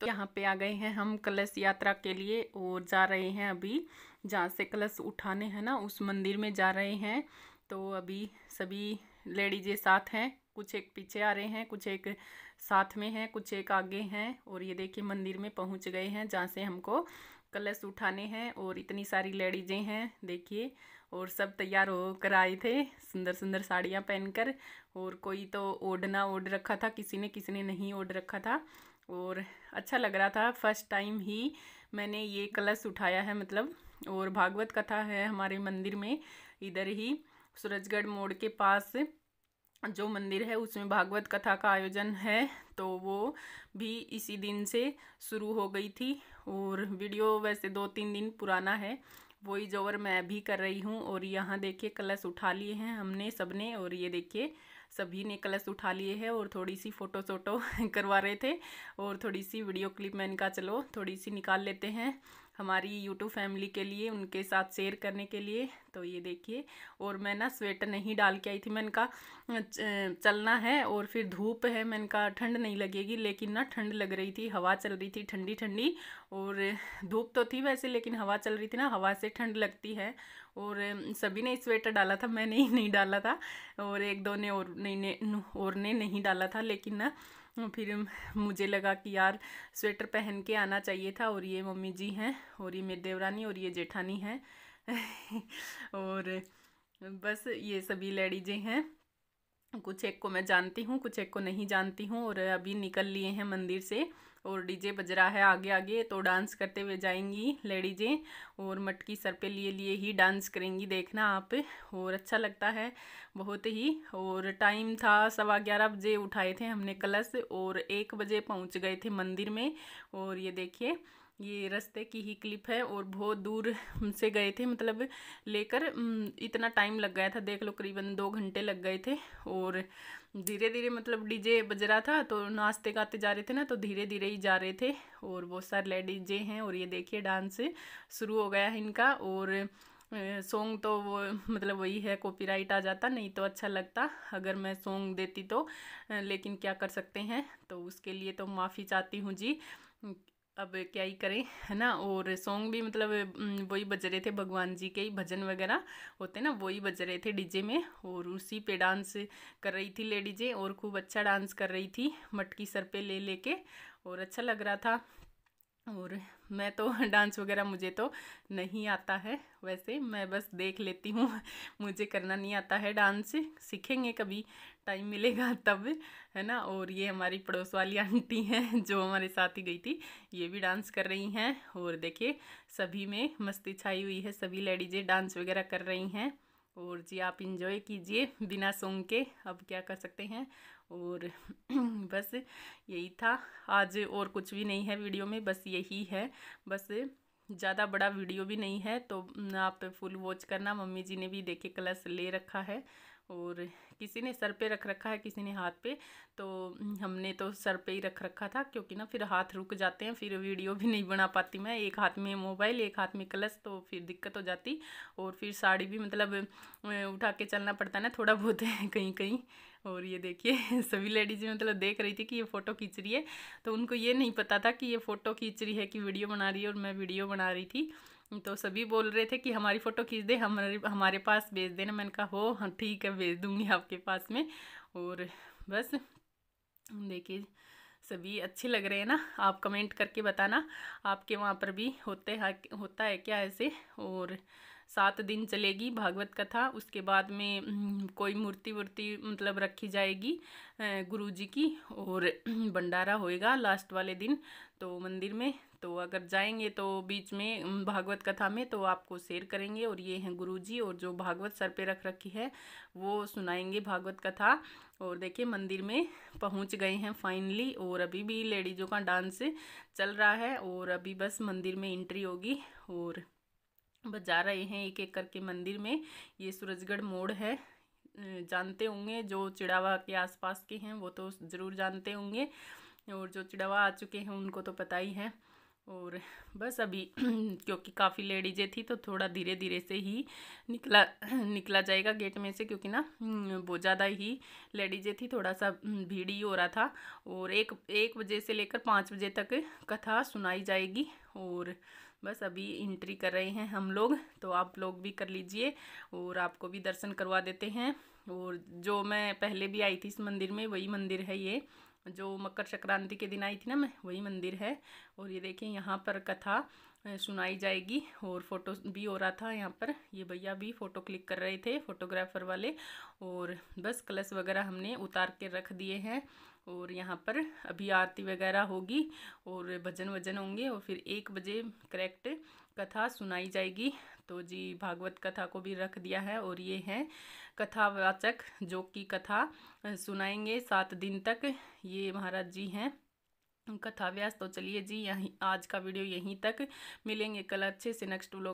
तो यहाँ पे आ गए हैं हम कलश यात्रा के लिए और जा रहे हैं अभी जहाँ से कलश उठाने हैं ना उस मंदिर में जा रहे हैं तो अभी सभी लेडीजे साथ हैं कुछ एक पीछे आ रहे हैं कुछ एक साथ में हैं कुछ एक आगे हैं और ये देखिए मंदिर में पहुँच गए हैं जहाँ से हमको कलश उठाने हैं और इतनी सारी लेडीजें हैं देखिए और सब तैयार होकर आए थे सुंदर सुंदर साड़ियाँ पहनकर और कोई तो ओढ़ना ओढ़ रखा था किसी ने किसी ने नहीं ओढ़ रखा था और अच्छा लग रहा था फर्स्ट टाइम ही मैंने ये कलश उठाया है मतलब और भागवत कथा है हमारे मंदिर में इधर ही सूरजगढ़ मोड़ के पास जो मंदिर है उसमें भागवत कथा का आयोजन है तो वो भी इसी दिन से शुरू हो गई थी और वीडियो वैसे दो तीन दिन पुराना है इज ओवर मैं भी कर रही हूँ और यहाँ देखिए कलश उठा लिए हैं हमने सबने और ये देखिए सभी ने कलश उठा लिए हैं और थोड़ी सी फ़ोटो सोटो करवा रहे थे और थोड़ी सी वीडियो क्लिप मैंने कहा चलो थोड़ी सी निकाल लेते हैं हमारी यूट्यूब फैमिली के लिए उनके साथ शेयर करने के लिए तो ये देखिए और मैं ना स्वेटर नहीं डाल के आई थी मैंने कहा चलना है और फिर धूप है मैंने कहा ठंड नहीं लगेगी लेकिन ना ठंड लग रही थी हवा चल रही थी ठंडी ठंडी और धूप तो थी वैसे लेकिन हवा चल रही थी ना हवा से ठंड लगती है और सभी ने स्वेटर डाला था मैंने ही नहीं डाला था और एक दो ने और नहीं ने और ने नहीं डाला था लेकिन ना फिर मुझे लगा कि यार स्वेटर पहन के आना चाहिए था और ये मम्मी जी हैं और ये मेरी देवरानी और ये जेठानी हैं और बस ये सभी लेडीजें हैं कुछ एक को मैं जानती हूँ कुछ एक को नहीं जानती हूँ और अभी निकल लिए हैं मंदिर से और डीजे बज रहा है आगे आगे तो डांस करते हुए जाएंगी लेडीजें और मटकी सर पे लिए लिए ही डांस करेंगी देखना आप और अच्छा लगता है बहुत ही और टाइम था सवा ग्यारह बजे उठाए थे हमने कलश और एक बजे पहुंच गए थे मंदिर में और ये देखिए ये रास्ते की ही क्लिप है और बहुत दूर से गए थे मतलब लेकर इतना टाइम लग गया था देख लो करीबन दो घंटे लग गए थे और धीरे धीरे मतलब डीजे बज रहा था तो नाचते गाते जा रहे थे ना तो धीरे धीरे ही जा रहे थे और बहुत सारे जे हैं और ये देखिए डांस शुरू हो गया है इनका और सॉन्ग तो वो मतलब वही है कॉपीराइट आ जाता नहीं तो अच्छा लगता अगर मैं सॉन्ग देती तो लेकिन क्या कर सकते हैं तो उसके लिए तो माफ़ी चाहती हूँ जी अब क्या ही करें है ना और सॉन्ग भी मतलब वही बज रहे थे भगवान जी के ही भजन वगैरह होते ना वही बज रहे थे डीजे में और उसी पे डांस कर रही थी लेडीजें और खूब अच्छा डांस कर रही थी मटकी सर पे ले लेके और अच्छा लग रहा था और मैं तो डांस वगैरह मुझे तो नहीं आता है वैसे मैं बस देख लेती हूँ मुझे करना नहीं आता है डांस सीखेंगे कभी टाइम मिलेगा तब है ना और ये हमारी पड़ोस वाली आंटी हैं जो हमारे साथ ही गई थी ये भी डांस कर रही हैं और देखिए सभी में मस्ती छाई हुई है सभी लेडीज़ें डांस वगैरह कर रही हैं और जी आप इंजॉय कीजिए बिना सॉन्ग के अब क्या कर सकते हैं और बस यही था आज और कुछ भी नहीं है वीडियो में बस यही है बस ज़्यादा बड़ा वीडियो भी नहीं है तो आप फुल वॉच करना मम्मी जी ने भी देखे क्लास ले रखा है और किसी ने सर पे रख रखा है किसी ने हाथ पे तो हमने तो सर पे ही रख रखा था क्योंकि ना फिर हाथ रुक जाते हैं फिर वीडियो भी नहीं बना पाती मैं एक हाथ में मोबाइल एक हाथ में कलश तो फिर दिक्कत हो जाती और फिर साड़ी भी मतलब उठा के चलना पड़ता है ना थोड़ा बहुत है कहीं कहीं और ये देखिए सभी लेडीज़ मतलब देख रही थी कि ये फ़ोटो खींच रही है तो उनको ये नहीं पता था कि ये फ़ोटो खींच रही है कि वीडियो बना रही है और मैं वीडियो बना रही थी तो सभी बोल रहे थे कि हमारी फ़ोटो खींच दे हमारे हमारे पास भेज देना मैंने कहा हो हाँ ठीक है भेज दूँगी आपके पास में और बस देखिए सभी अच्छे लग रहे हैं ना आप कमेंट करके बताना आपके वहाँ पर भी होते हैं होता है क्या ऐसे और सात दिन चलेगी भागवत कथा उसके बाद में हम्म, कोई मूर्ति वूर्ति मतलब रखी जाएगी गुरु जी की और भंडारा होएगा लास्ट वाले दिन तो मंदिर में तो अगर जाएंगे तो बीच में भागवत कथा में तो आपको शेयर करेंगे और ये हैं गुरु जी और जो भागवत सर पे रख रखी है वो सुनाएंगे भागवत कथा और देखिए मंदिर में पहुंच गए हैं फाइनली और अभी भी लेडीजों का डांस चल रहा है और अभी बस मंदिर में एंट्री होगी और बस जा रहे हैं एक एक करके मंदिर में ये सूरजगढ़ मोड़ है जानते होंगे जो चिड़ावा के आसपास के हैं वो तो ज़रूर जानते होंगे और जो चिड़ावा आ चुके हैं उनको तो पता ही है और बस अभी क्योंकि काफ़ी लेडीजें थी तो थोड़ा धीरे धीरे से ही निकला निकला जाएगा गेट में से क्योंकि ना वो ज़्यादा ही लेडीजें थी थोड़ा सा भीड़ ही हो रहा था और एक एक बजे से लेकर पाँच बजे तक कथा सुनाई जाएगी और बस अभी इंट्री कर रहे हैं हम लोग तो आप लोग भी कर लीजिए और आपको भी दर्शन करवा देते हैं और जो मैं पहले भी आई थी इस मंदिर में वही मंदिर है ये जो मकर संक्रांति के दिन आई थी ना मैं वही मंदिर है और ये देखिए यहाँ पर कथा सुनाई जाएगी और फोटो भी हो रहा था यहाँ पर ये भैया भी फ़ोटो क्लिक कर रहे थे फोटोग्राफर वाले और बस कलश वगैरह हमने उतार के रख दिए हैं और यहाँ पर अभी आरती वगैरह होगी और भजन वजन होंगे और फिर एक बजे करेक्ट कथा सुनाई जाएगी तो जी भागवत कथा को भी रख दिया है और ये हैं कथावाचक जो कि कथा सुनाएंगे सात दिन तक ये महाराज जी हैं कथा व्यास तो चलिए जी यहीं आज का वीडियो यहीं तक मिलेंगे कल अच्छे से नेक्स्ट व्लॉग